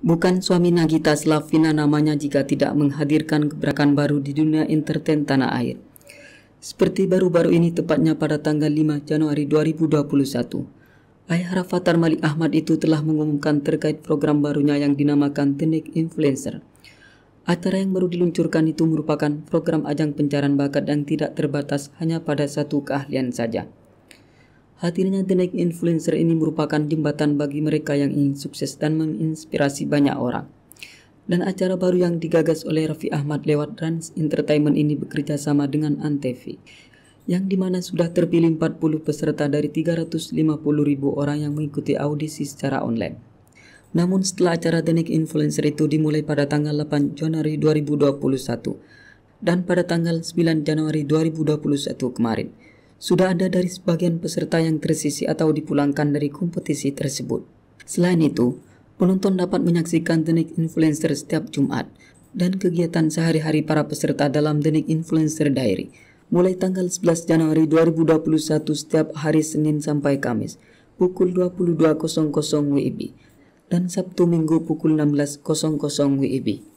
Bukan suami Nagita Slavina namanya jika tidak menghadirkan gebrakan baru di dunia entertain tanah air. Seperti baru-baru ini tepatnya pada tanggal 5 Januari 2021. Ayah Rafathar Malik Ahmad itu telah mengumumkan terkait program barunya yang dinamakan The Next Influencer. Acara yang baru diluncurkan itu merupakan program ajang pencarian bakat yang tidak terbatas hanya pada satu keahlian saja. Hadirnya The Next Influencer ini merupakan jembatan bagi mereka yang ingin sukses dan menginspirasi banyak orang. Dan acara baru yang digagas oleh Raffi Ahmad lewat Trans Entertainment ini bekerja sama dengan Antv, yang dimana sudah terpilih 40 peserta dari 350 ribu orang yang mengikuti audisi secara online. Namun setelah acara The Next Influencer itu dimulai pada tanggal 8 Januari 2021 dan pada tanggal 9 Januari 2021 kemarin, sudah ada dari sebagian peserta yang tersisi atau dipulangkan dari kompetisi tersebut. Selain itu, penonton dapat menyaksikan The Influencer setiap Jumat dan kegiatan sehari-hari para peserta dalam The Influencer Diary mulai tanggal 11 Januari 2021 setiap hari Senin sampai Kamis pukul 22.00 WIB dan Sabtu Minggu pukul 16.00 WIB.